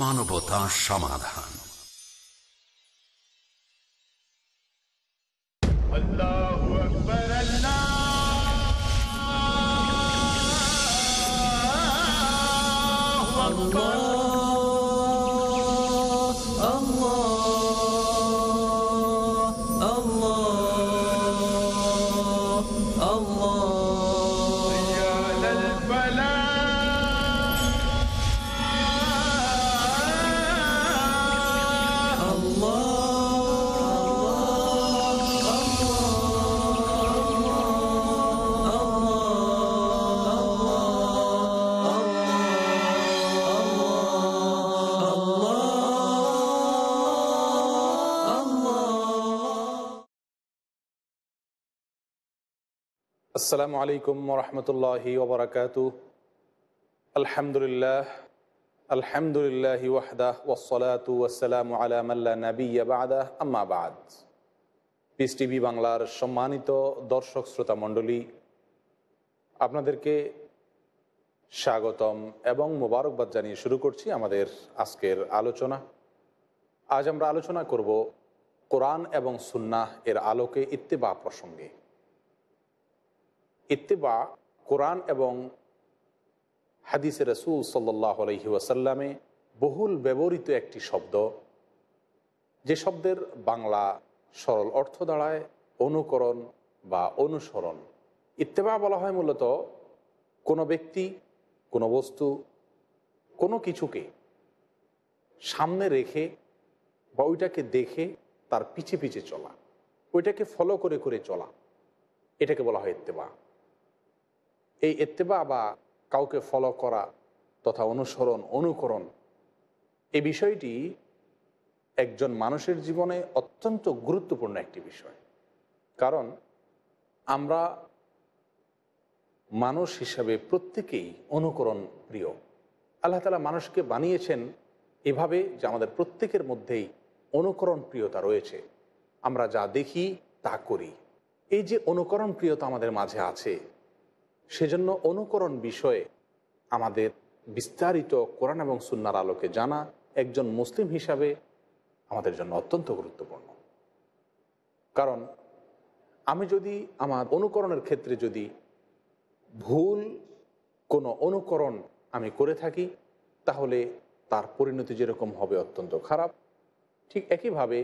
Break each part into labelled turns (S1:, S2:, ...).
S1: মানবতা সমাধান
S2: আল্লাহ আসসালামু আলাইকুম রহমতুল্লাহি ওবরাকাত আলহামদুলিল্লাহ আলহামদুলিল্লাহ ওয়াহদাহ ওসলাত ওয়াসালাম আলামাল্লা নবীবাদাহ আম্মাবাদ পিস টিভি বাংলার সম্মানিত দর্শক শ্রোতা মণ্ডলী আপনাদেরকে স্বাগতম এবং মোবারকবাদ জানিয়ে শুরু করছি আমাদের আজকের আলোচনা আজ আমরা আলোচনা করব কোরআন এবং সুন্নাহ এর আলোকে ইত্তেবা প্রসঙ্গে ইত্তেবা কোরআন এবং হাদিসে রসুল সাল্লি আলহি ওয়াসাল্লামে বহুল ব্যবহৃত একটি শব্দ যে শব্দের বাংলা সরল অর্থ দাঁড়ায় অনুকরণ বা অনুসরণ ইত্তেবা বলা হয় মূলত কোনো ব্যক্তি কোনো বস্তু কোনো কিছুকে সামনে রেখে বা ওইটাকে দেখে তার পিছে পিছে চলা ওইটাকে ফলো করে করে চলা এটাকে বলা হয় ইত্তেবা এই এত্তেবা বা কাউকে ফলো করা তথা অনুসরণ অনুকরণ এই বিষয়টি একজন মানুষের জীবনে অত্যন্ত গুরুত্বপূর্ণ একটি বিষয় কারণ আমরা মানুষ হিসাবে প্রত্যেকেই অনুকরণ প্রিয় আল্লাহ তালা মানুষকে বানিয়েছেন এভাবে যে আমাদের প্রত্যেকের মধ্যেই অনুকরণ প্রিয়তা রয়েছে আমরা যা দেখি তা করি এই যে অনুকরণ প্রিয়তা আমাদের মাঝে আছে সেজন্য অনুকরণ বিষয়ে আমাদের বিস্তারিত কোরআন এবং সুনার আলোকে জানা একজন মুসলিম হিসাবে আমাদের জন্য অত্যন্ত গুরুত্বপূর্ণ কারণ আমি যদি আমার অনুকরণের ক্ষেত্রে যদি ভুল কোনো অনুকরণ আমি করে থাকি তাহলে তার পরিণতি যেরকম হবে অত্যন্ত খারাপ ঠিক একইভাবে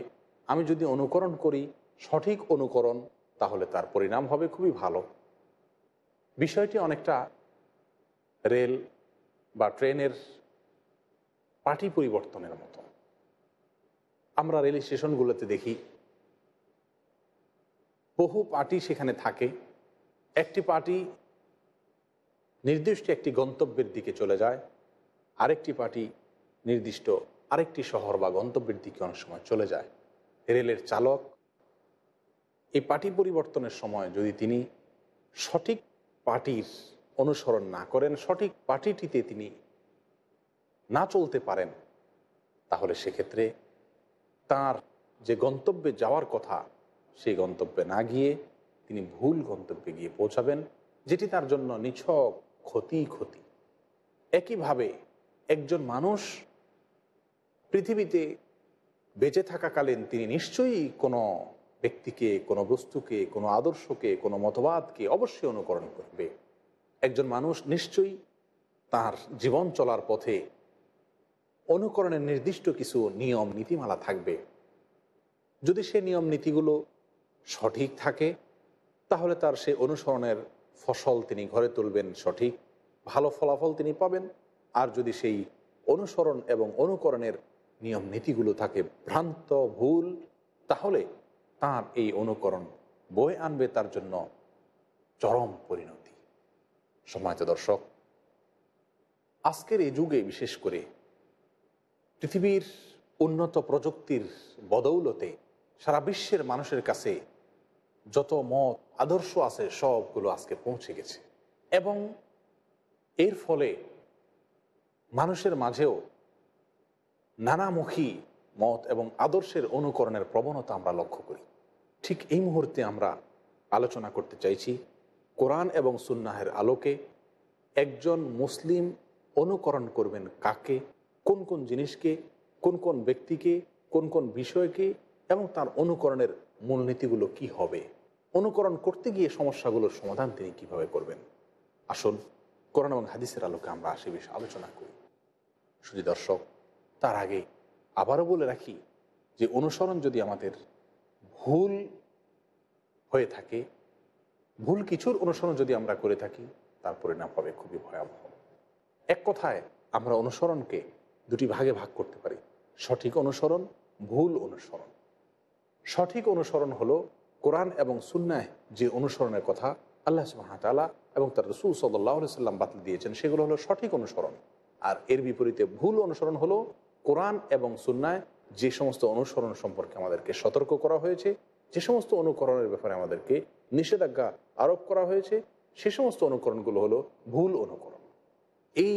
S2: আমি যদি অনুকরণ করি সঠিক অনুকরণ তাহলে তার পরিণাম হবে খুবই ভালো বিষয়টি অনেকটা রেল বা ট্রেনের পার্টি পরিবর্তনের মতো আমরা রেল স্টেশনগুলোতে দেখি বহু পার্টি সেখানে থাকে একটি পার্টি নির্দিষ্ট একটি গন্তব্যের দিকে চলে যায় আরেকটি পার্টি নির্দিষ্ট আরেকটি শহর বা গন্তব্যের দিকে অনেক সময় চলে যায় রেলের চালক এই পার্টি পরিবর্তনের সময় যদি তিনি সঠিক পার্টির অনুসরণ না করেন সঠিক পার্টিটিতে তিনি না চলতে পারেন তাহলে সেক্ষেত্রে তার যে গন্তব্যে যাওয়ার কথা সেই গন্তব্যে না গিয়ে তিনি ভুল গন্তব্যে গিয়ে পৌঁছাবেন যেটি তার জন্য নিছক ক্ষতি ক্ষতি একইভাবে একজন মানুষ পৃথিবীতে বেঁচে থাকাকালীন তিনি নিশ্চয়ই কোনো ব্যক্তিকে কোনো বস্তুকে কোনো আদর্শকে কোনো মতবাদকে অবশ্যই অনুকরণ করবে একজন মানুষ নিশ্চয়ই তার জীবন চলার পথে অনুকরণের নির্দিষ্ট কিছু নিয়ম নীতিমালা থাকবে যদি সে নিয়ম নীতিগুলো সঠিক থাকে তাহলে তার সে অনুসরণের ফসল তিনি ঘরে তুলবেন সঠিক ভালো ফলাফল তিনি পাবেন আর যদি সেই অনুসরণ এবং অনুকরণের নিয়ম নীতিগুলো থাকে ভ্রান্ত ভুল তাহলে তার এই অনুকরণ বয়ে আনবে তার জন্য চরম পরিণতি সমাজ দর্শক আজকের এই যুগে বিশেষ করে পৃথিবীর উন্নত প্রযুক্তির বদৌলতে সারা বিশ্বের মানুষের কাছে যত মত আদর্শ আছে সবগুলো আজকে পৌঁছে গেছে এবং এর ফলে মানুষের মাঝেও নানামুখী মত এবং আদর্শের অনুকরণের প্রবণতা আমরা লক্ষ্য করি ঠিক এই মুহূর্তে আমরা আলোচনা করতে চাইছি কোরআন এবং সুন্নাহের আলোকে একজন মুসলিম অনুকরণ করবেন কাকে কোন কোন জিনিসকে কোন কোন ব্যক্তিকে কোন কোন বিষয়কে এবং তার অনুকরণের মূলনীতিগুলো কি হবে অনুকরণ করতে গিয়ে সমস্যাগুলোর সমাধান তিনি কিভাবে করবেন আসল কোরআন এবং হাদিসের আলোকে আমরা আসে বেশ আলোচনা করি শুধু দর্শক তার আগে আবারও বলে রাখি যে অনুসরণ যদি আমাদের ভুল হয়ে থাকে ভুল কিছুর অনুসরণ যদি আমরা করে থাকি তার পরিণাম হবে খুবই ভয়াবহ এক কথায় আমরা অনুসরণকে দুটি ভাগে ভাগ করতে পারি সঠিক অনুসরণ ভুল অনুসরণ সঠিক অনুসরণ হল কোরআন এবং সুন্নায় যে অনুসরণের কথা আল্লাহ সুহামতালা এবং তার রসুল সদুল্লাহ সাল্লাম বাতিল দিয়েছেন সেগুলো হলো সঠিক অনুসরণ আর এর বিপরীতে ভুল অনুসরণ হলো কোরআন এবং সুন্নায় যে সমস্ত অনুসরণ সম্পর্কে আমাদেরকে সতর্ক করা হয়েছে যে সমস্ত অনুকরণের ব্যাপারে আমাদেরকে নিষেধাজ্ঞা আরোপ করা হয়েছে সে সমস্ত অনুকরণগুলো হলো ভুল অনুকরণ এই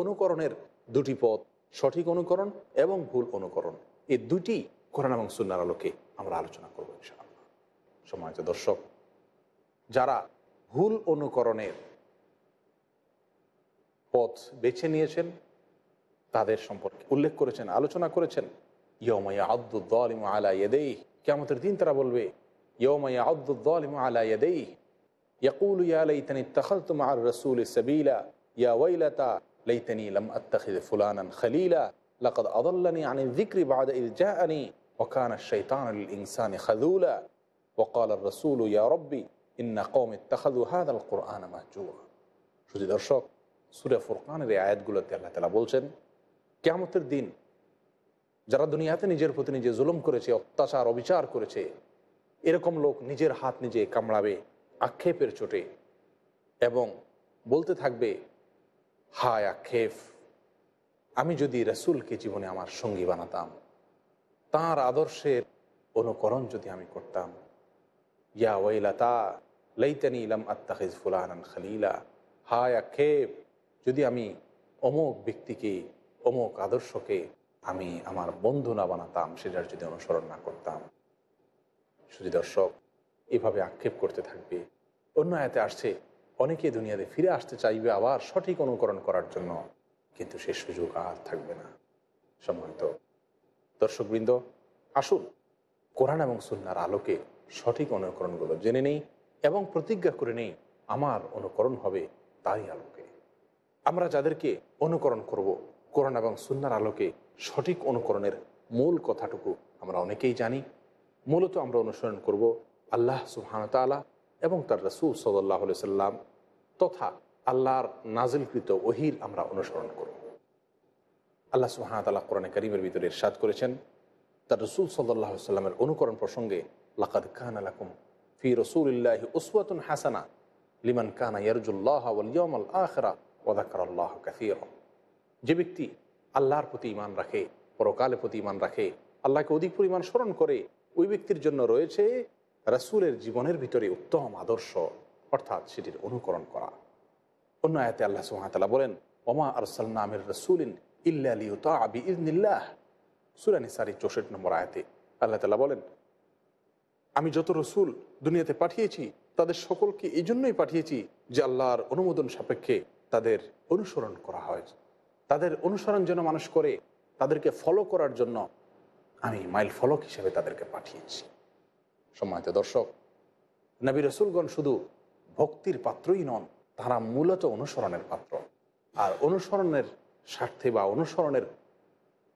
S2: অনুকরণের দুটি পথ সঠিক অনুকরণ এবং ভুল অনুকরণ এই দুটি কোরআন এবং সুন্নার আলোকে আমরা আলোচনা করবো সময় তো দর্শক যারা ভুল অনুকরণের পথ বেছে নিয়েছেন তাদের সম্পর্কে উল্লেখ করেছেন আলোচনা করেছেন يوم يعض الظالم على يديه ترتين ترى বলবে يوم يعض الظالم على يديه يقول يا ليتني اتخذت مع الرسول سبيلا يا ويلتا ليتني لم اتخذ فلانا خليلا لقد اضلني عن الذكر بعد اذ جاءني وكان الشيطان للانسان خذولا وقال الرسول يا ربي ان قوم اتخذوا هذا القران مهجورا شو দর্শক سورة فرقان এই قلت الله تعالى بولشن كامتر دين যারা দুনিয়াতে নিজের প্রতি নিজে জুলুম করেছে অত্যাচার অবিচার করেছে এরকম লোক নিজের হাত নিজে কামড়াবে আক্ষেপের চোটে এবং বলতে থাকবে হায় আক্ষেপ আমি যদি রসুলকে জীবনে আমার সঙ্গী বানাতাম তার আদর্শের অনুকরণ যদি আমি করতাম ইয়া ওয়াইলাতা লাইতানি ইলাম আত্তাহিজ ফুলাহান খালিলা হায় আক্ষেপ যদি আমি অমুক ব্যক্তিকে অমুক আদর্শকে আমি আমার বন্ধু না বানাতাম সেটার যদি অনুসরণ না করতাম শুধু দর্শক এভাবে আক্ষেপ করতে থাকবে অন্য আয়তে আসছে অনেকে দুনিয়াতে ফিরে আসতে চাইবে আবার সঠিক অনুকরণ করার জন্য কিন্তু সে সুযোগ আর থাকবে না সম্মানিত দর্শকবৃন্দ আসুন কোরআন এবং সুন্নার আলোকে সঠিক অনুকরণগুলো জেনে নেই এবং প্রতিজ্ঞা করে নেই আমার অনুকরণ হবে তারই আলোকে আমরা যাদেরকে অনুকরণ করব কোরআন এবং সুন্নার আলোকে সঠিক অনুকরণের মূল কথাটুকু আমরা অনেকেই জানি মূলত আমরা অনুসরণ করব আল্লাহ সুহানতালা এবং তার রসুল সদাল্লাহ সাল্লাম তথা আল্লাহর নাজিলকৃত ওহির আমরা অনুসরণ করব আল্লাহ সুহানতালা কোরআনে করিমের ভিতরে ইরশাদ করেছেন তার রসুল সদাল্লাহ সাল্লামের অনুকরণ প্রসঙ্গে লাকাদ খান আলাকুম ফি রসুল্লাহ উসওয়াতুন হাসানা লিমান কানা ইয়ারজুল্লাহ আখরা ওদাকার আল্লাহ কাসির যে ব্যক্তি আল্লাহর প্রতি ইমান রাখে পরকালের প্রতি ইমান রাখে আল্লাহকে অধিক পরিমাণ স্মরণ করে ওই ব্যক্তির জন্য রয়েছে রাসুলের জীবনের ভিতরে উত্তম আদর্শ অর্থাৎ সেটির অনুকরণ করা অন্য আয়াতে আল্লাহ সুহাতালা বলেন ওমা নামের রসুলিন ইল্লা আবি ইদনিল্লাহ সুরানিসারি চৌষট নম্বর আয়াতে আল্লাহ তালা বলেন আমি যত রসুল দুনিয়াতে পাঠিয়েছি তাদের সকলকে এই জন্যই পাঠিয়েছি যে আল্লাহর অনুমোদন সাপেক্ষে তাদের অনুসরণ করা হয় তাদের অনুসরণ যেন মানুষ করে তাদেরকে ফলো করার জন্য আমি মাইল ফলক হিসেবে তাদেরকে পাঠিয়েছি সম্মানিত দর্শক নবী রসুলগণ শুধু ভক্তির পাত্রই নন তারা মূলত অনুসরণের পাত্র আর অনুসরণের স্বার্থে বা অনুসরণের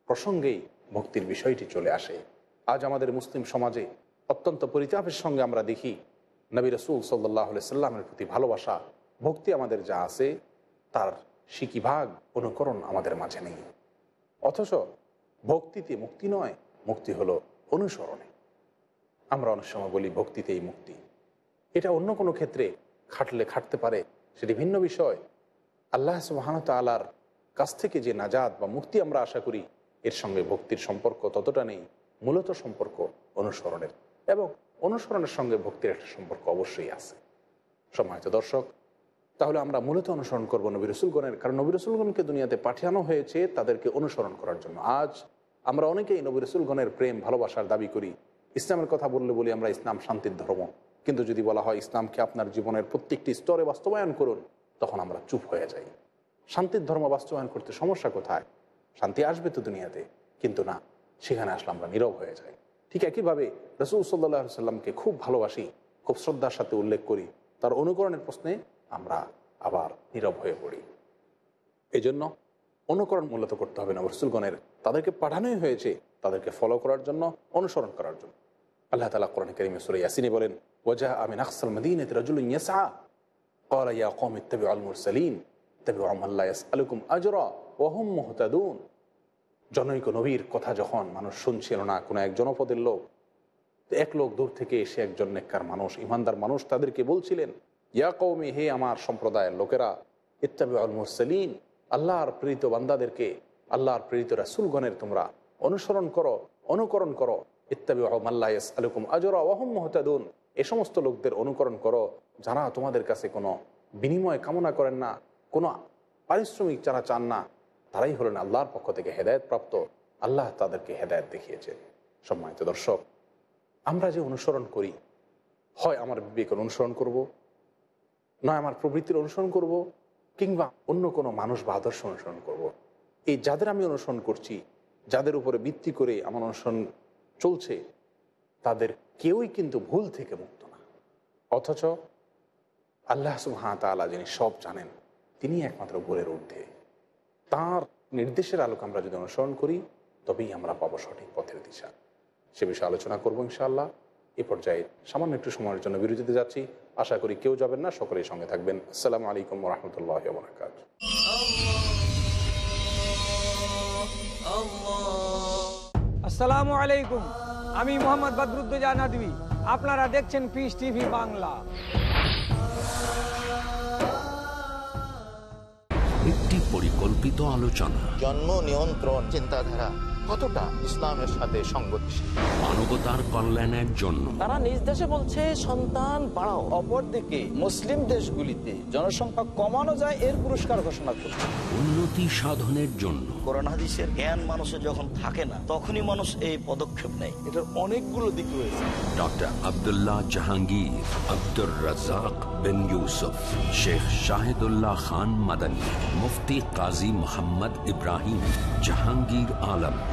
S2: প্রসঙ্গেই ভক্তির বিষয়টি চলে আসে আজ আমাদের মুসলিম সমাজে অত্যন্ত পরিতাপের সঙ্গে আমরা দেখি নবী রসুল সাল্লাহ সাল্লামের প্রতি ভালোবাসা ভক্তি আমাদের যা আছে তার সিকিভাগ অনুকরণ আমাদের মাঝে নেই অথচ ভক্তিতে মুক্তি নয় মুক্তি হলো অনুসরণে আমরা অনেক সময় বলি ভক্তিতেই মুক্তি এটা অন্য কোনো ক্ষেত্রে খাটলে খাটতে পারে সেটি ভিন্ন বিষয় আল্লাহ সুবাহানতালার কাছ থেকে যে নাজাদ বা মুক্তি আমরা আশা করি এর সঙ্গে ভক্তির সম্পর্ক ততটা নেই মূলত সম্পর্ক অনুসরণের এবং অনুসরণের সঙ্গে ভক্তির একটা সম্পর্ক অবশ্যই আছে সমাজ দর্শক তাহলে আমরা মূলত অনুসরণ করবো নবী রসুলগণের কারণ নবী রসুলগণকে দুনিয়াতে পাঠানো হয়েছে তাদেরকে অনুসরণ করার জন্য আজ আমরা অনেকেই নবী রসুলগণের প্রেম ভালোবাসার দাবি করি ইসলামের কথা বললে বলি আমরা ইসলাম শান্তির ধর্ম কিন্তু যদি বলা হয় ইসলামকে আপনার জীবনের প্রত্যেকটি স্তরে বাস্তবায়ন করুন তখন আমরা চুপ হয়ে যাই শান্তির ধর্ম বাস্তবায়ন করতে সমস্যা কোথায় শান্তি আসবে তো দুনিয়াতে কিন্তু না সেখানে আসলে আমরা নীরব হয়ে যাই ঠিক একইভাবে রসুল সাল্লাহ সাল্লামকে খুব ভালোবাসি খুব শ্রদ্ধার সাথে উল্লেখ করি তার অনুকরণের প্রশ্নে আমরা আবার নীরব হয়ে পড়ি এই জন্য অনুকরণ মূলত করতে হবে না রসুলগণের তাদেরকে পাঠানোই হয়েছে তাদেরকে ফলো করার জন্য অনুসরণ করার জন্য আল্লাহ তালা কোরআন করিম সুরে ইয়াসিনী বলেন ওজা আমিন আকসাল মদিন রাজুল ইয়াসা কলাইয়া কম ইত্যাবি আলমুর সালিম اتبعوا من لا يسألكم أجرا وهم জনৈক নবীর কথা যখন মানুষ শুনছিল না কোনো এক জনপদের লোক এক লোক দূর থেকে এসে একজন নেককার মানুষ ইমানদার মানুষ তাদেরকে বলছিলেন ইয়াকৌমি হে আমার সম্প্রদায়ের লোকেরা ইত্যাবি আল মুরসালিন আল্লাহর প্রেরিত বান্দাদেরকে আল্লাহর প্রেরিত রাসুলগণের তোমরা অনুসরণ করো অনুকরণ করো ইত্তাবি আহমাল্লাস আলুকুম আজরা ওহম মহতাদুন এ সমস্ত লোকদের অনুকরণ করো যারা তোমাদের কাছে কোনো বিনিময় কামনা করেন না কোনো পারিশ্রমিক যারা চান না তারাই হলেন আল্লাহর পক্ষ থেকে হেদায়তপ্রাপ্ত আল্লাহ তাদেরকে হেদায়ত দেখিয়েছে সম্মানিত দর্শক আমরা যে অনুসরণ করি হয় আমার বিবেকের অনুসরণ করব নয় আমার প্রবৃত্তির অনুসরণ করব কিংবা অন্য কোনো মানুষ বা আদর্শ অনুসরণ করব। এই যাদের আমি অনুসরণ করছি যাদের উপরে ভিত্তি করে আমার অনুসরণ চলছে তাদের কেউই কিন্তু ভুল থেকে মুক্ত না অথচ আল্লাহ আলা যিনি সব জানেন তিনি একমাত্র গোলের ঊর্ধ্বে তার নির্দেশের আলোকে আমরা যদি অনুসরণ করি তবেই আমরা পাবো সঠিক পথের দিশা সে বিষয়ে আলোচনা করবো ইনশাআল্লাহ এ পর্যায়ে সামান্য একটু সময়ের জন্য বিরতিতে যাচ্ছি আশা করি কেউ যাবেন না সকলেই সঙ্গে থাকবেন আসসালামু আলাইকুম রহমতুল্লাহ
S1: বরাকাত
S3: আসসালামু আলাইকুম আমি মোহাম্মদ বদরুদ্দোজা নদী আপনারা দেখছেন পিস টিভি বাংলা
S1: একটি পরিকল্পিত আলোচনা
S3: জন্ম নিয়ন্ত্রণ চিন্তাধারা
S1: কতটা ইসলামের সাথে সংগতিশীল মানবতার কল্যাণের জন্য
S3: তারা নিজ দেশে বলছে সন্তান বাড়াও অপরদিকে মুসলিম দেশগুলিতে জনসংখ্যা কমানো যায় এর পুরস্কার ঘোষণা করছে
S1: উন্নতি সাধনের জন্য
S3: করোনা হাদিসের জ্ঞান মানুষের যখন থাকে না তখনই মানুষ এই পদক্ষেপ নেয় এটার অনেকগুলো দিক রয়েছে
S1: ডক্টর আব্দুল্লাহ জাহাঙ্গীর আব্দুর রাজাক বিন ইউসুফ শেখ শাহিদুল্লাহ খান মাদানী মুফতি কাজী মোহাম্মদ ইব্রাহিম জাহাঙ্গীর আলম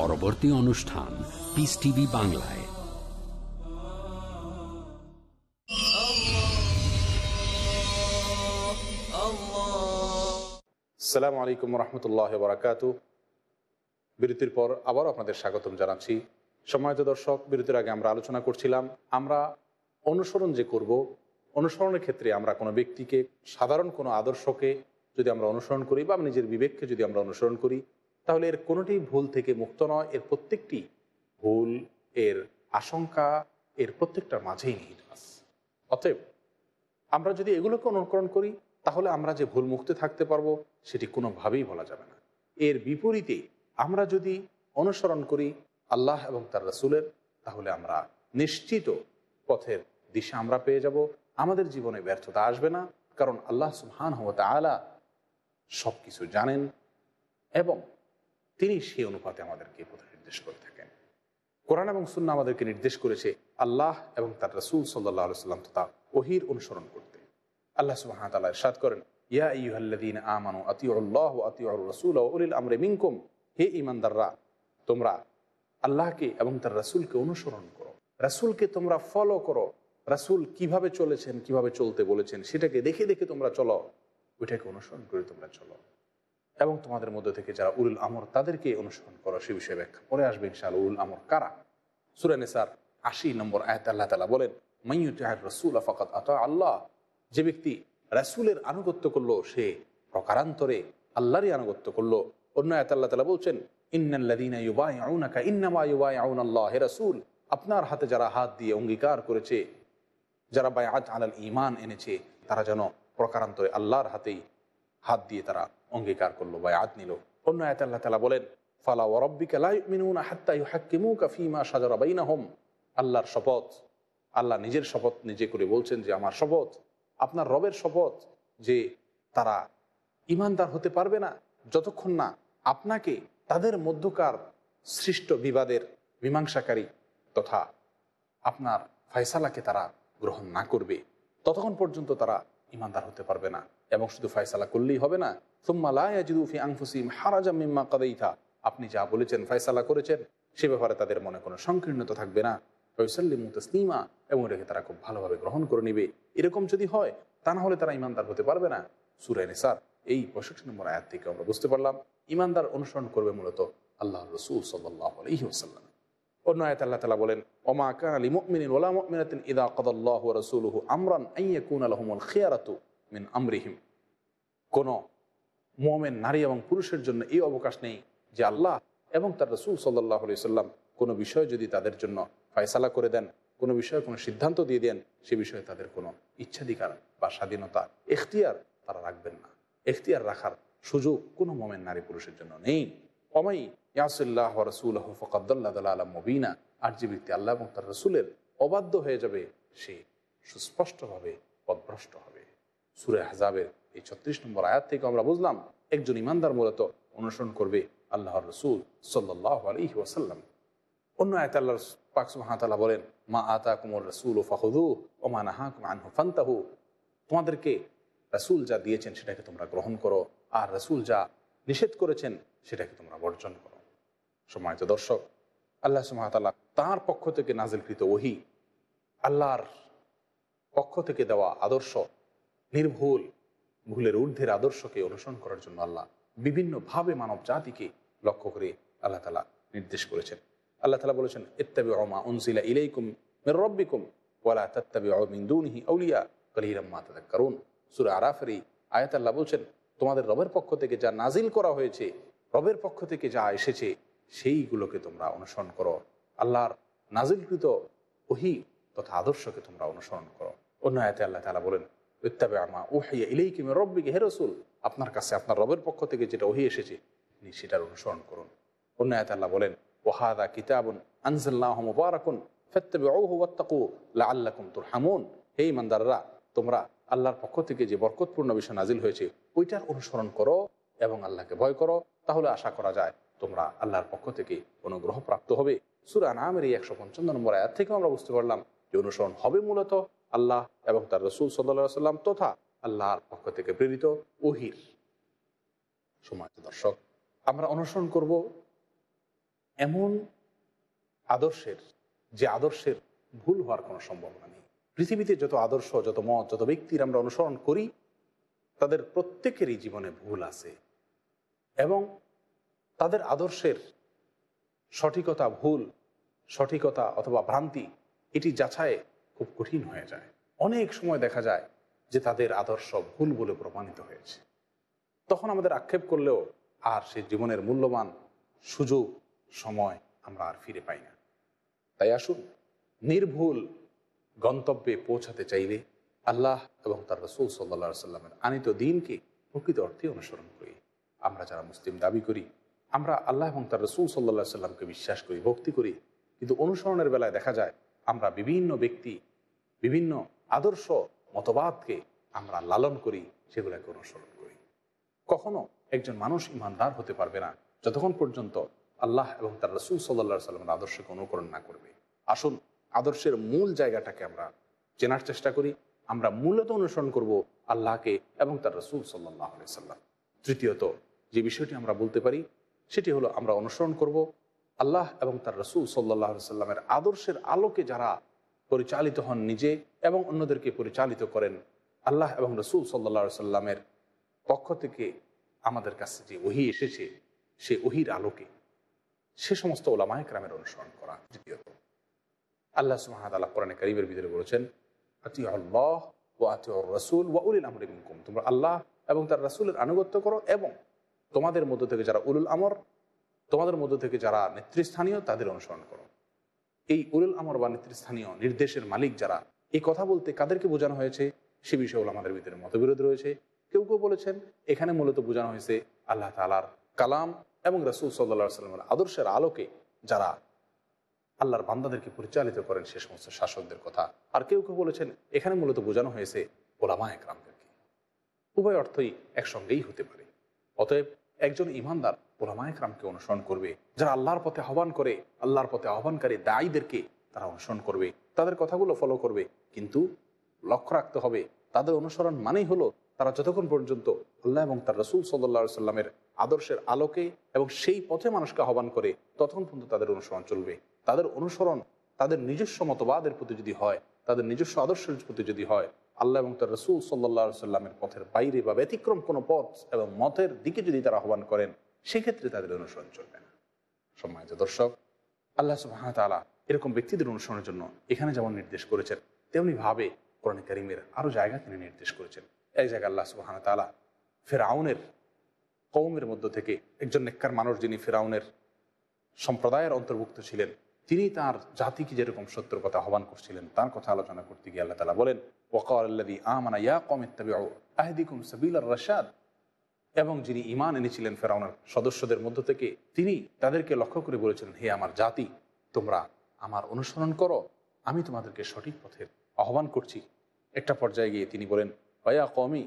S1: পরবর্তী অনুষ্ঠান পিস টিভি বাংলায়
S3: সালাম
S2: আলাইকুম রহমতুল্লাহ বরাকাত বিরতির পর আবারও আপনাদের স্বাগতম জানাচ্ছি সম্মানিত দর্শক বিরতির আগে আমরা আলোচনা করছিলাম আমরা অনুসরণ যে করব অনুসরণের ক্ষেত্রে আমরা কোনো ব্যক্তিকে সাধারণ কোনো আদর্শকে যদি আমরা অনুসরণ করি বা নিজের বিবেককে যদি আমরা অনুসরণ করি তাহলে এর কোনোটি ভুল থেকে মুক্ত নয় এর প্রত্যেকটি ভুল এর আশঙ্কা এর প্রত্যেকটার মাঝেই নিহিত আস অতএব আমরা যদি এগুলোকে অনুকরণ করি তাহলে আমরা যে ভুল মুক্তে থাকতে পারবো সেটি কোনোভাবেই বলা যাবে না এর বিপরীতে আমরা যদি অনুসরণ করি আল্লাহ এবং তার রাসুলের তাহলে আমরা নিশ্চিত পথের দিশা আমরা পেয়ে যাব আমাদের জীবনে ব্যর্থতা আসবে না কারণ আল্লাহ সুহান হওয়া আলা সব কিছু জানেন এবং তিনি সেই অনুপাতে আমাদেরকে পথ নির্দেশ করে থাকেন কোরআন এবং সুন্না আমাদেরকে নির্দেশ করেছে আল্লাহ এবং তার রসুল সাল্লাহ সাল্লাম তথা ওহির অনুসরণ করতে আল্লাহ সুহামতাল্লাহ ইরশাদ করেন ইয়া ইহল্লাদিন আমানু আতিউল্লাহ আতিউর রসুল উলিল আমরে মিনকুম হে ইমানদাররা তোমরা আল্লাহকে এবং তার রসুলকে অনুসরণ করো রসুলকে তোমরা ফলো করো রাসুল কিভাবে চলেছেন কিভাবে চলতে বলেছেন সেটাকে দেখে দেখে তোমরা চলো ওইটাকে অনুসরণ করে তোমরা চলো এবং তোমাদের মধ্যে থেকে যারা উরুল আমর তাদেরকে অনুসরণ করো সে বিষয়ে ব্যাখ্যা করে আসবে ইনশাল উরুল আমর কারা সুরেন সুরানিসার আশি নম্বর আয়াত আল্লাহ তালা বলেন মাইয়ুতাহার রসুল আফাকাত আত আল্লাহ যে ব্যক্তি রাসুলের আনুগত্য করলো সে প্রকারান্তরে আল্লাহরই আনুগত্য করলো অন্য আয়াত আল্লাহ তালা বলছেন রাসুল আপনার হাতে যারা হাত দিয়ে অঙ্গীকার করেছে যারা বায় আজ আলাল ইমান এনেছে তারা যেন প্রকারান্তরে আল্লাহর হাতেই হাত দিয়ে তারা অঙ্গীকার করলো বা আত নিল অন্য আয়াত আল্লাহ তালা বলেন ফালা ওরব্বিকা হাত্তাই হাক্কিমু কাফিমা সাজরাবাইনা হোম আল্লাহর শপথ আল্লাহ নিজের শপথ নিজে করে বলছেন যে আমার শপথ আপনার রবের শপথ যে তারা ইমানদার হতে পারবে না যতক্ষণ না আপনাকে তাদের মধ্যকার সৃষ্ট বিবাদের মীমাংসাকারী তথা আপনার ফয়সালাকে তারা গ্রহণ না করবে ততক্ষণ পর্যন্ত তারা ইমানদার হতে পারবে না এবং শুধু ফয়সালা করলেই হবে না সুম্মা লায়াজুফি আংফুসিম হারাজা মিম্মা কাদাইথা আপনি যা বলেছেন ফয়সালা করেছেন সে ব্যাপারে তাদের মনে কোনো সংকীর্ণতা থাকবে না তসলিমা এবং এটাকে তারা খুব ভালোভাবে গ্রহণ করে নিবে এরকম যদি হয় তা না হলে তারা ইমানদার হতে পারবে না সুরায় নেসার এই পঁয়ষট্টি নম্বর আয়াত থেকে আমরা বুঝতে পারলাম ইমানদার অনুসরণ করবে মূলত আল্লাহ রসুল সাল্লাহ আলহিউসাল্লাম অন্য আয়াত আল্লাহ তালা বলেন ওমা কান আলী মুমিন ওলা মকমিনাতিন ইদা কদাল্লাহ রসুলহু আমরান কুন আলহমুল খেয়ারাতু মিন আমরিহিম কোনো মোমেন নারী এবং পুরুষের জন্য এই অবকাশ নেই যে আল্লাহ এবং তার রসুল সাল্লাহ আলি সাল্লাম কোনো বিষয় যদি তাদের জন্য ফয়সালা করে দেন কোনো বিষয়ে কোনো সিদ্ধান্ত দিয়ে দেন সে বিষয়ে তাদের কোনো ইচ্ছাধিকার বা স্বাধীনতা এখতিয়ার তারা রাখবেন না এখতিয়ার রাখার সুযোগ কোনো মোমেন নারী পুরুষের জন্য নেই অমাই ইয়াসুল্লাহ রসুল ফকাদ্দাল্লা তালা মবিনা আর যে ব্যক্তি আল্লাহ এবং তার রসুলের অবাধ্য হয়ে যাবে সে সুস্পষ্টভাবে পদভ্রষ্ট হবে সুরে হাজাবের এই ছত্রিশ নম্বর আয়াত থেকে আমরা বুঝলাম একজন ইমানদার মূলত অনুসরণ করবে আল্লাহর রসুল সাল্লাহ আলী ওসাল্লাম অন্য আয়ত আল্লাহ পাক সুহাতাল্লাহ বলেন মা আতা কুমর রসুল ও ও মা নাহা আনহু ফান্তাহু তোমাদেরকে রসুল যা দিয়েছেন সেটাকে তোমরা গ্রহণ করো আর রসুল যা নিষেধ করেছেন সেটাকে তোমরা বর্জন করো সময়ত দর্শক আল্লাহ সুমাতাল্লাহ তাঁর পক্ষ থেকে নাজিলকৃত ওহি আল্লাহর পক্ষ থেকে দেওয়া আদর্শ নির্ভুল ভুলের ঊর্ধ্বের আদর্শকে অনুসরণ করার জন্য আল্লাহ বিভিন্নভাবে মানব জাতিকে লক্ষ্য করে আল্লাহ তালা নির্দেশ করেছেন আল্লাহ তালা বলেছেন ইত্তাবি অমা উনজিলা ইলাইকুম মের রব্বিকুম ওয়ালা তত্তাবি অমিন্দুনহি আউলিয়া কলিরাম্মা তাদের কারণ সুর আরাফরি আয়াত আল্লাহ বলছেন তোমাদের রবের পক্ষ থেকে যা নাজিল করা হয়েছে রবের পক্ষ থেকে যা এসেছে সেইগুলোকে তোমরা অনুসরণ করো আল্লাহর নাজিলকৃত ওহি তথা আদর্শকে তোমরা অনুসরণ করো অন্য আয়াতে আল্লাহ তালা বলেন ইত্তাবে আমা ওহাইয়া ইলেই কিমে রব্বিকে হে রসুল আপনার কাছে আপনার রবের পক্ষ থেকে যেটা ওহি এসেছে তিনি সেটার অনুসরণ করুন অন্য আল্লাহ বলেন ওহাদা কিতাবন আনজাল্লাহ মুবারাকুন ফেত্তবে ওহু ওয়াত্তাকু লা আল্লাকুম তুর হামুন হে ইমানদাররা তোমরা আল্লাহর পক্ষ থেকে যে বরকতপূর্ণ বিষয় নাজিল হয়েছে ওইটার অনুসরণ করো এবং আল্লাহকে ভয় করো তাহলে আশা করা যায় তোমরা আল্লাহর পক্ষ থেকে অনুগ্রহ প্রাপ্ত হবে সুরা নামের এই একশো পঞ্চান্ন নম্বর আয়াত থেকেও আমরা বুঝতে পারলাম যে অনুসরণ হবে মূলত আল্লাহ এবং তার রসুল সাল্লা সাল্লাম তথা আল্লাহর পক্ষ থেকে প্রেরিত ওহির সময় দর্শক আমরা অনুসরণ করব এমন আদর্শের যে আদর্শের ভুল হওয়ার কোনো সম্ভাবনা নেই পৃথিবীতে যত আদর্শ যত মত যত ব্যক্তির আমরা অনুসরণ করি তাদের প্রত্যেকেরই জীবনে ভুল আছে এবং তাদের আদর্শের সঠিকতা ভুল সঠিকতা অথবা ভ্রান্তি এটি যাচাই খুব কঠিন হয়ে যায় অনেক সময় দেখা যায় যে তাদের আদর্শ ভুল বলে প্রমাণিত হয়েছে তখন আমাদের আক্ষেপ করলেও আর সেই জীবনের মূল্যবান সুযোগ সময় আমরা আর ফিরে পাই না তাই আসুন নির্ভুল গন্তব্যে পৌঁছাতে চাইলে আল্লাহ এবং তার রসুল সাল্লা সাল্লামের আনিত দিনকে প্রকৃত অর্থে অনুসরণ করি আমরা যারা মুসলিম দাবি করি আমরা আল্লাহ এবং তার রসুল সাল্লা সাল্লামকে বিশ্বাস করি ভক্তি করি কিন্তু অনুসরণের বেলায় দেখা যায় আমরা বিভিন্ন ব্যক্তি বিভিন্ন আদর্শ মতবাদকে আমরা লালন করি সেগুলোকে অনুসরণ করি কখনো একজন মানুষ ইমানদার হতে পারবে না যতক্ষণ পর্যন্ত আল্লাহ এবং তার রসুল সাল্লা সাল্লামের আদর্শকে অনুকরণ না করবে আসুন আদর্শের মূল জায়গাটাকে আমরা চেনার চেষ্টা করি আমরা মূলত অনুসরণ করব আল্লাহকে এবং তার রসুল সাল্লাহ সাল্লাম তৃতীয়ত যে বিষয়টি আমরা বলতে পারি সেটি হলো আমরা অনুসরণ করব আল্লাহ এবং তার রসুল সাল্লাহ সাল্লামের আদর্শের আলোকে যারা পরিচালিত হন নিজে এবং অন্যদেরকে পরিচালিত করেন আল্লাহ এবং রসুল সাল্লা সাল্লামের পক্ষ থেকে আমাদের কাছে যে ওহি এসেছে সে ওহির আলোকে সে সমস্ত ওলামায় ক্রামের অনুসরণ করা দ্বিতীয়ত আল্লাহ সুহাদ আল্লাহ কোরআনে করিমের ভিতরে বলেছেন আতি আল্লাহ ও আতি রসুল ওয়া উলিল আমর ইমকুম তোমরা আল্লাহ এবং তার রসুলের আনুগত্য করো এবং তোমাদের মধ্য থেকে যারা উলুল আমর তোমাদের মধ্য থেকে যারা নেতৃস্থানীয় তাদের অনুসরণ করো এই উরুল আমর বা নেতৃস্থানীয় নির্দেশের মালিক যারা এই কথা বলতে কাদেরকে বোঝানো হয়েছে সে বিষয়ে আমাদের ভিতরে মতবিরোধ রয়েছে কেউ কেউ বলেছেন এখানে মূলত বোঝানো হয়েছে আল্লাহ তালার কালাম এবং রাসুল সাল্লা সাল্লামের আদর্শের আলোকে যারা আল্লাহর বান্দাদেরকে পরিচালিত করেন সে সমস্ত শাসকদের কথা আর কেউ কেউ বলেছেন এখানে মূলত বোঝানো হয়েছে ওলামা একরামদেরকে উভয় অর্থই একসঙ্গেই হতে পারে অতএব একজন ইমানদার ওলামায়করামকে অনুসরণ করবে যারা আল্লাহর পথে আহ্বান করে আল্লাহর পথে আহ্বানকারী দায়ীদেরকে তারা অনুসরণ করবে তাদের কথাগুলো ফলো করবে কিন্তু লক্ষ্য রাখতে হবে তাদের অনুসরণ মানেই হলো তারা যতক্ষণ পর্যন্ত আল্লাহ এবং তার রসুল সাল্লা সাল্লামের আদর্শের আলোকে এবং সেই পথে মানুষকে আহ্বান করে ততক্ষণ পর্যন্ত তাদের অনুসরণ চলবে তাদের অনুসরণ তাদের নিজস্ব মতবাদের প্রতি যদি হয় তাদের নিজস্ব আদর্শের প্রতি যদি হয় আল্লাহ এবং তার রসুল সাল্লা সাল্লামের পথের বাইরে বা ব্যতিক্রম কোনো পথ এবং মতের দিকে যদি তারা আহ্বান করেন সেক্ষেত্রে তাদের অনুসরণ চলবে না সম্মানিত দর্শক আল্লাহ সুবাহা তালা এরকম ব্যক্তিদের অনুসরণের জন্য এখানে যেমন নির্দেশ করেছেন তেমনিভাবে কোরআন করিমের আরও জায়গা তিনি নির্দেশ করেছেন এক জায়গায় আল্লাহ সুবাহানা তালা ফেরাউনের কৌমের মধ্য থেকে একজন নেককার মানুষ যিনি ফেরাউনের সম্প্রদায়ের অন্তর্ভুক্ত ছিলেন তিনি তার জাতিকে যেরকম সত্যর কথা আহ্বান করছিলেন তার কথা আলোচনা করতে গিয়ে আল্লাহ তালা বলেন ওকাল আমানা ইয়া কম ইত্তাবি আহদিকুম সাবিল রশাদ এবং যিনি ইমান এনেছিলেন ফেরাউনের সদস্যদের মধ্য থেকে তিনি তাদেরকে লক্ষ্য করে বলেছিলেন হে আমার জাতি তোমরা আমার অনুসরণ করো আমি তোমাদেরকে সঠিক পথের আহ্বান করছি একটা পর্যায়ে গিয়ে তিনি বলেন ভয়া কমি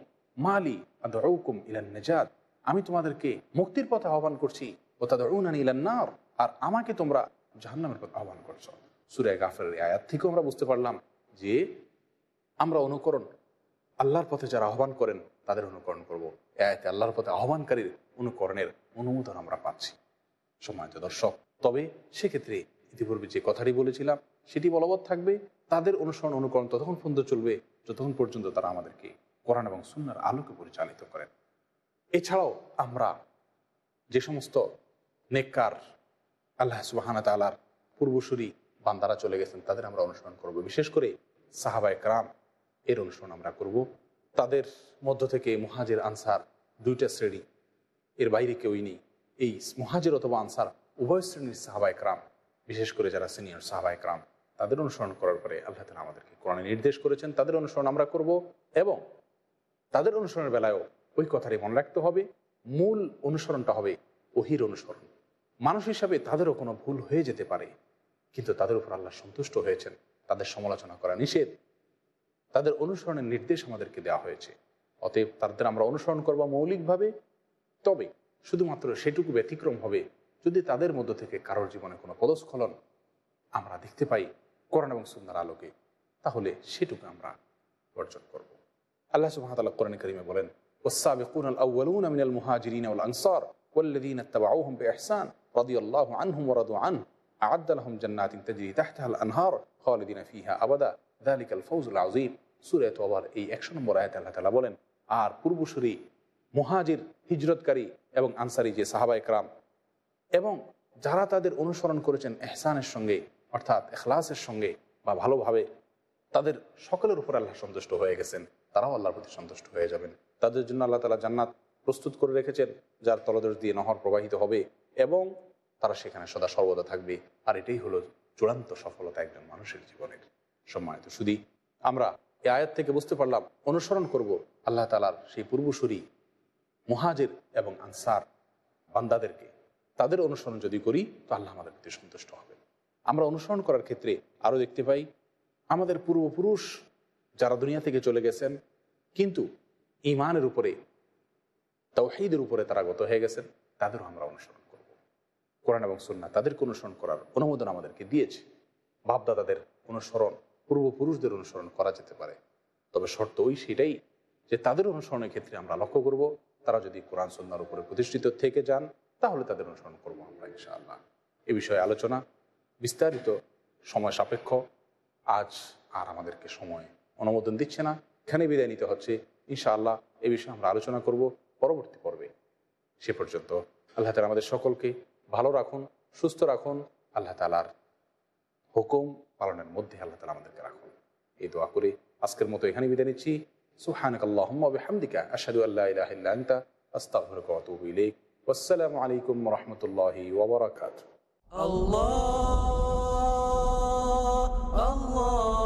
S2: মালি আদরকুম ইলান নেজাদ আমি তোমাদেরকে মুক্তির পথে আহ্বান করছি ও তাদের উনানি ইলান নার আর আমাকে তোমরা জাহান্নামের পথে আহ্বান করছো সুরে গাফের আয়াত থেকেও আমরা বুঝতে পারলাম যে আমরা অনুকরণ আল্লাহর পথে যারা আহ্বান করেন তাদের অনুকরণ করবো এতে আল্লাহর পথে আহ্বানকারীর অনুকরণের অনুমোদন আমরা পাচ্ছি সম্মানিত দর্শক তবে সেক্ষেত্রে ইতিপূর্বে যে কথাটি বলেছিলাম সেটি বলবৎ থাকবে তাদের অনুসরণ অনুকরণ ততক্ষণ পর্যন্ত চলবে যতক্ষণ পর্যন্ত তারা আমাদেরকে কোরআন এবং সুন্নার আলোকে পরিচালিত করেন এছাড়াও আমরা যে সমস্ত নেককার আল্লাহ সুবাহানা তালার পূর্বসূরি বান্দারা চলে গেছেন তাদের আমরা অনুসরণ করব বিশেষ করে সাহাবায়ক রাম এর অনুসরণ আমরা করব তাদের মধ্য থেকে মহাজের আনসার দুইটা শ্রেণী এর বাইরে কেউই নেই এই মহাজের অথবা আনসার উভয় শ্রেণীর ক্রাম বিশেষ করে যারা সিনিয়র ক্রাম তাদের অনুসরণ করার পরে আল্লাহ তালা আমাদেরকে কোরআনে নির্দেশ করেছেন তাদের অনুসরণ আমরা করব এবং তাদের অনুসরণের বেলায়ও ওই কথাটি মনে রাখতে হবে মূল অনুসরণটা হবে ওহির অনুসরণ মানুষ হিসাবে তাদেরও কোনো ভুল হয়ে যেতে পারে কিন্তু তাদের উপর আল্লাহ সন্তুষ্ট হয়েছেন তাদের সমালোচনা করা নিষেধ তাদের অনুসরণের নির্দেশ আমাদেরকে দেওয়া হয়েছে অতএব তাদের আমরা অনুসরণ করবো মৌলিকভাবে তবে শুধুমাত্র সেটুকু ব্যতিক্রম হবে যদি তাদের মধ্য থেকে কারোর জীবনে কোনো পদস্খলন আমরা দেখতে পাই করণ এবং সুন্দর আলোকে তাহলে সেটুকু আমরা বর্জন করব আল্লাহ সুহামতাল্লাহ কোরআন করিমে বলেন والسابقون الأولون من المهاجرين والأنصار والذين اتبعوهم بإحسان رضي الله عنهم আন عنه أعد لهم جنات تجري تحتها الأنهار خالدين فيها أبدا দালিকাল ফৌজুল আজিম সুরে তোবার এই একশো নম্বর আয়াত আল্লাহ তালা বলেন আর পূর্বসূরি মুহাজির হিজরতকারী এবং আনসারী যে সাহাবা একরাম এবং যারা তাদের অনুসরণ করেছেন এহসানের সঙ্গে অর্থাৎ এখলাসের সঙ্গে বা ভালোভাবে তাদের সকলের উপর আল্লাহ সন্তুষ্ট হয়ে গেছেন তারাও আল্লাহর প্রতি সন্তুষ্ট হয়ে যাবেন তাদের জন্য আল্লাহ তালা জান্নাত প্রস্তুত করে রেখেছেন যার তলদেশ দিয়ে নহর প্রবাহিত হবে এবং তারা সেখানে সদা সর্বদা থাকবে আর এটাই হলো চূড়ান্ত সফলতা একজন মানুষের জীবনের সম্মানিত শুধু আমরা এ আয়াত থেকে বুঝতে পারলাম অনুসরণ করব আল্লাহ তালার সেই পূর্বসূরি মহাজের এবং আনসার বান্দাদেরকে তাদের অনুসরণ যদি করি তো আল্লাহ আমাদের প্রতি সন্তুষ্ট হবে আমরা অনুসরণ করার ক্ষেত্রে আরও দেখতে পাই আমাদের পূর্বপুরুষ যারা দুনিয়া থেকে চলে গেছেন কিন্তু ইমানের উপরে তাওহিদের উপরে তারা গত হয়ে গেছেন তাদেরও আমরা অনুসরণ করব কোরআন এবং সন্না তাদেরকে অনুসরণ করার অনুমোদন আমাদেরকে দিয়েছে বাপদাদাদের অনুসরণ পূর্বপুরুষদের অনুসরণ করা যেতে পারে তবে শর্ত ওই সেটাই যে তাদের অনুসরণের ক্ষেত্রে আমরা লক্ষ্য করব তারা যদি কোরআন সন্ন্যার উপরে প্রতিষ্ঠিত থেকে যান তাহলে তাদের অনুসরণ করবো আমরা ইনশাআল্লাহ এ বিষয়ে আলোচনা বিস্তারিত সময় সাপেক্ষ আজ আর আমাদেরকে সময় অনুমোদন দিচ্ছে না এখানে বিদায় নিতে হচ্ছে ইনশাআল্লাহ এ বিষয়ে আমরা আলোচনা করব পরবর্তী পর্বে সে পর্যন্ত আল্লাহ তালা আমাদের সকলকে ভালো রাখুন সুস্থ রাখুন আল্লাহ তালার হুকুম পালনের মধ্যে আল্লাহ তালা আমাদেরকে রাখুন এই দোয়া করে আজকের মতো এখানে বিদায় নিচ্ছি সুহানক আল্লাহমদিকা আশাদু আল্লাহ ইন্তা আস্তাফরকতুব ইলেক আসসালামু আলাইকুম রহমতুল্লাহ ওবরাকাত
S3: আল্লাহ
S1: আল্লাহ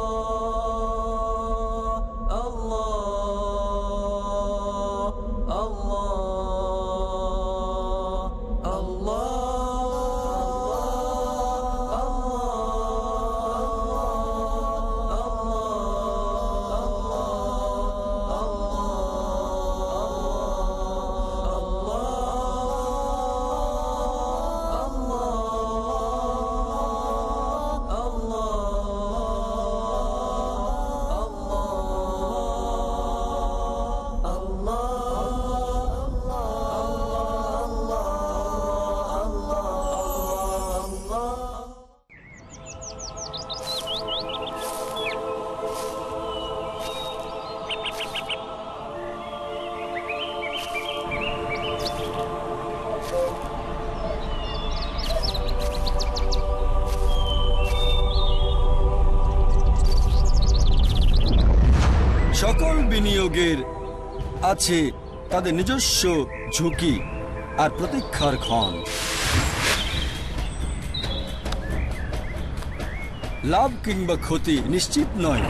S3: বিনিয়োগের আছে তাদের নিজস্ব ঝুঁকি আর প্রতীক্ষার ক্ষণ লাভ কিংবা ক্ষতি নিশ্চিত নয়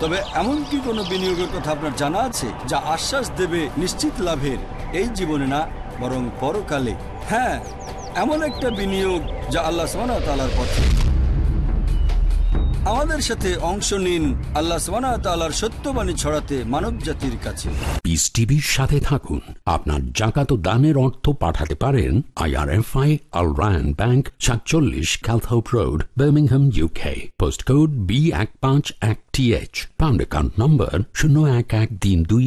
S3: তবে এমন কি বিনিয়োগের কথা আপনার জানা আছে যা আশ্বাস দেবে নিশ্চিত লাভের এই জীবনে না বরং পরকালে হ্যাঁ এমন একটা বিনিয়োগ যা আল্লাহ সোনা তালার পথে আমাদের সাথে অংশ নিন আল্লাহ সোনার সত্যবাণী ছড়াতে মানব জাতির কাছে
S1: পিস টিভির সাথে থাকুন আপনার জাকাত দানের অর্থ পাঠাতে পারেন আইআরএফআই আল রায়ন ব্যাংক সাতচল্লিশ Calthorpe road Birmingham UK post code B এক পাঁচ এক T H pound account number শূন্য এক এক তিন দুই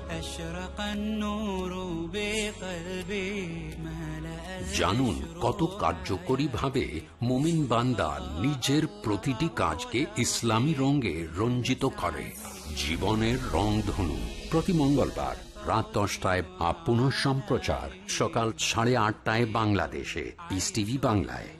S1: জানুন কত কার্যকরী ভাবে মোমিন বান্দা নিজের প্রতিটি কাজকে ইসলামী রঙে রঞ্জিত করে জীবনের রং ধনু প্রতি মঙ্গলবার রাত দশটায় আপন সম্প্রচার সকাল সাড়ে আটটায় বাংলাদেশে পিস টিভি বাংলায়